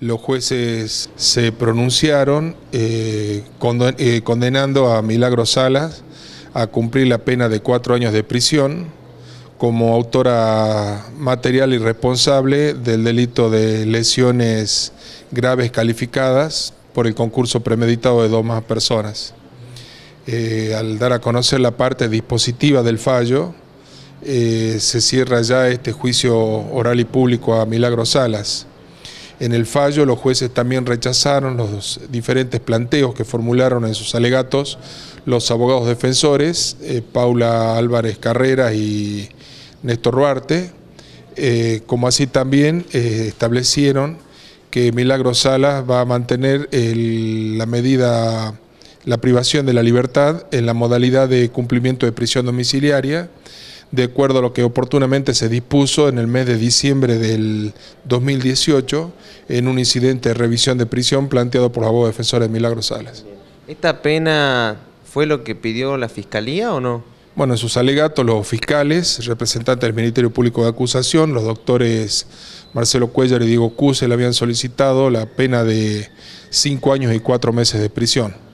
Los jueces se pronunciaron eh, eh, condenando a Milagro Salas a cumplir la pena de cuatro años de prisión como autora material y responsable del delito de lesiones graves calificadas por el concurso premeditado de dos más personas. Eh, al dar a conocer la parte dispositiva del fallo, se cierra ya este juicio oral y público a Milagro Salas. En el fallo los jueces también rechazaron los diferentes planteos que formularon en sus alegatos los abogados defensores, eh, Paula Álvarez Carreras y Néstor Ruarte, eh, como así también eh, establecieron que Milagro Salas va a mantener la medida, la privación de la libertad en la modalidad de cumplimiento de prisión domiciliaria de acuerdo a lo que oportunamente se dispuso en el mes de diciembre del 2018 en un incidente de revisión de prisión planteado por la abogado Defensor de Milagro Sales. ¿Esta pena fue lo que pidió la Fiscalía o no? Bueno, en sus alegatos, los fiscales, representantes del Ministerio Público de Acusación, los doctores Marcelo Cuellar y Diego Cuse le habían solicitado la pena de cinco años y cuatro meses de prisión.